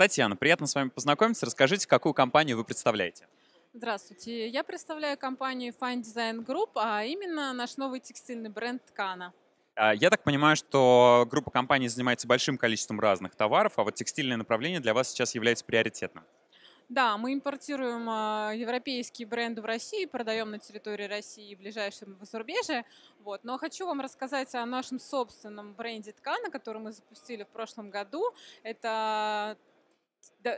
Татьяна, приятно с вами познакомиться. Расскажите, какую компанию вы представляете? Здравствуйте. Я представляю компанию Fine Design Group, а именно наш новый текстильный бренд «Ткана». А, я так понимаю, что группа компаний занимается большим количеством разных товаров, а вот текстильное направление для вас сейчас является приоритетным. Да, мы импортируем а, европейские бренды в России, продаем на территории России и ближайшем зарубежье. Вот. Но хочу вам рассказать о нашем собственном бренде ткана, который мы запустили в прошлом году. Это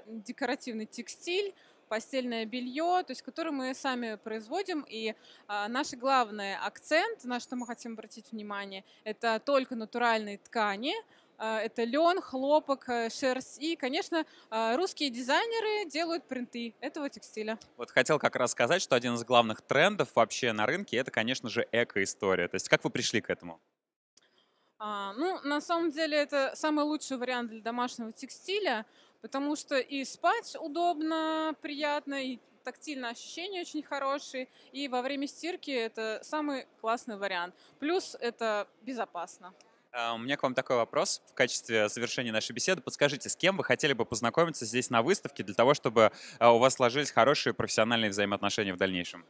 декоративный текстиль, постельное белье, то есть которые мы сами производим. И а, наш главный акцент, на что мы хотим обратить внимание, это только натуральные ткани, а, это лен, хлопок, э, шерсть. И, конечно, а, русские дизайнеры делают принты этого текстиля. Вот хотел как раз сказать, что один из главных трендов вообще на рынке – это, конечно же, эко-история. То есть как вы пришли к этому? А, ну, на самом деле, это самый лучший вариант для домашнего текстиля, потому что и спать удобно, приятно, и тактильное ощущение очень хорошее, и во время стирки это самый классный вариант. Плюс это безопасно. А, у меня к вам такой вопрос в качестве завершения нашей беседы. Подскажите, с кем вы хотели бы познакомиться здесь на выставке для того, чтобы а, у вас сложились хорошие профессиональные взаимоотношения в дальнейшем?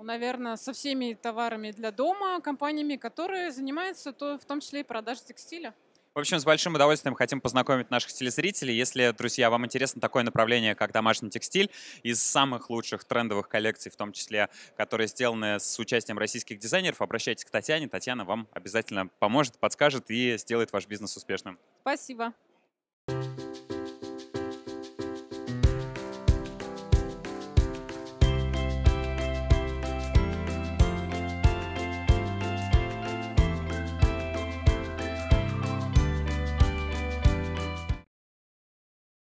Ну, наверное, со всеми товарами для дома, компаниями, которые занимаются то, в том числе и продажей текстиля. В общем, с большим удовольствием хотим познакомить наших телезрителей. Если, друзья, вам интересно такое направление, как домашний текстиль, из самых лучших трендовых коллекций, в том числе, которые сделаны с участием российских дизайнеров, обращайтесь к Татьяне. Татьяна вам обязательно поможет, подскажет и сделает ваш бизнес успешным. Спасибо.